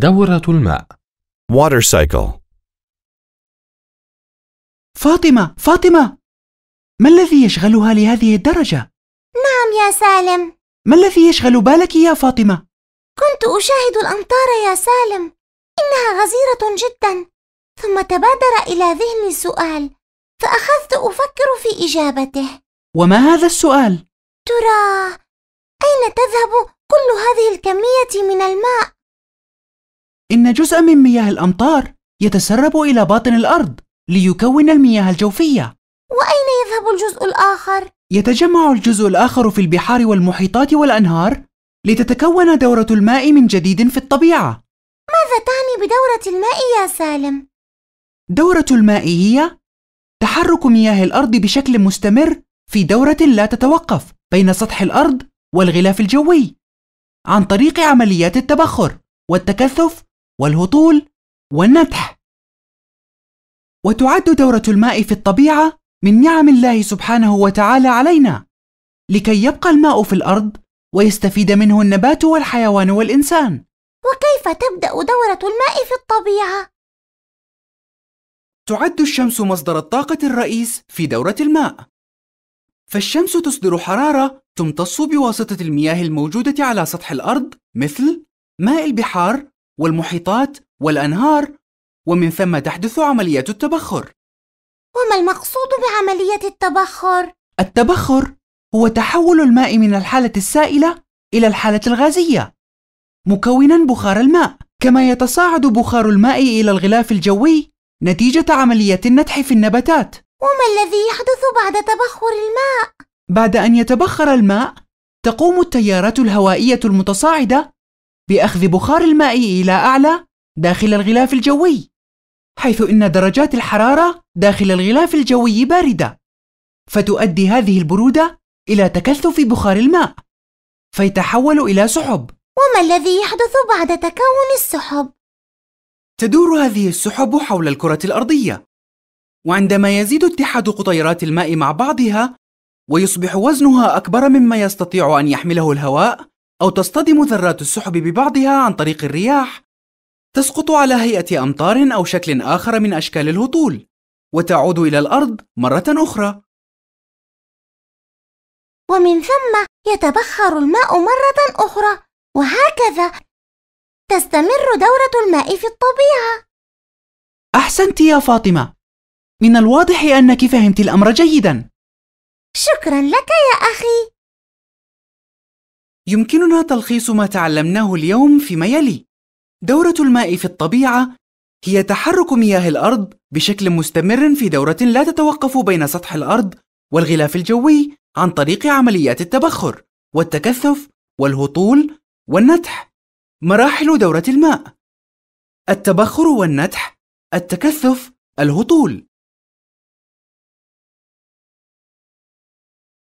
دورة الماء water cycle فاطمة فاطمة ما الذي يشغلها لهذه الدرجة؟ نعم يا سالم ما الذي يشغل بالك يا فاطمة؟ كنت أشاهد الأمطار يا سالم إنها غزيرة جدا ثم تبادر إلى ذهني سؤال فأخذت أفكر في إجابته وما هذا السؤال؟ ترى أين تذهب كل هذه الكمية من الماء؟ إن جزءا من مياه الأمطار يتسرب إلى باطن الأرض ليكون المياه الجوفية وأين يذهب الجزء الآخر؟ يتجمع الجزء الآخر في البحار والمحيطات والأنهار لتتكون دورة الماء من جديد في الطبيعة ماذا تعني بدورة الماء يا سالم؟ دورة الماء هي تحرك مياه الأرض بشكل مستمر في دورة لا تتوقف بين سطح الأرض والغلاف الجوي عن طريق عمليات التبخر والتكثف والهطول والنتح وتعد دورة الماء في الطبيعة من نعم الله سبحانه وتعالى علينا لكي يبقى الماء في الأرض ويستفيد منه النبات والحيوان والإنسان وكيف تبدأ دورة الماء في الطبيعة؟ تعد الشمس مصدر الطاقة الرئيس في دورة الماء فالشمس تصدر حرارة تمتص بواسطة المياه الموجودة على سطح الأرض مثل ماء البحار والمحيطات والأنهار ومن ثم تحدث عملية التبخر وما المقصود بعملية التبخر؟ التبخر هو تحول الماء من الحالة السائلة إلى الحالة الغازية مكونا بخار الماء كما يتصاعد بخار الماء إلى الغلاف الجوي نتيجة عملية النتح في النباتات وما الذي يحدث بعد تبخر الماء؟ بعد أن يتبخر الماء تقوم التيارات الهوائية المتصاعدة بأخذ بخار الماء إلى أعلى داخل الغلاف الجوي حيث إن درجات الحرارة داخل الغلاف الجوي باردة فتؤدي هذه البرودة إلى تكثف بخار الماء فيتحول إلى سحب وما الذي يحدث بعد تكون السحب؟ تدور هذه السحب حول الكرة الأرضية وعندما يزيد اتحاد قطيرات الماء مع بعضها ويصبح وزنها أكبر مما يستطيع أن يحمله الهواء أو تصطدم ذرات السحب ببعضها عن طريق الرياح تسقط على هيئة أمطار أو شكل آخر من أشكال الهطول وتعود إلى الأرض مرة أخرى ومن ثم يتبخر الماء مرة أخرى وهكذا تستمر دورة الماء في الطبيعة أحسنت يا فاطمة من الواضح أنك فهمت الأمر جيدا شكرا لك يا أخي يمكننا تلخيص ما تعلمناه اليوم فيما يلي: دورة الماء في الطبيعة هي تحرك مياه الأرض بشكل مستمر في دورة لا تتوقف بين سطح الأرض والغلاف الجوي عن طريق عمليات التبخر والتكثف والهطول والنتح. مراحل دورة الماء: التبخر والنتح، التكثف، الهطول.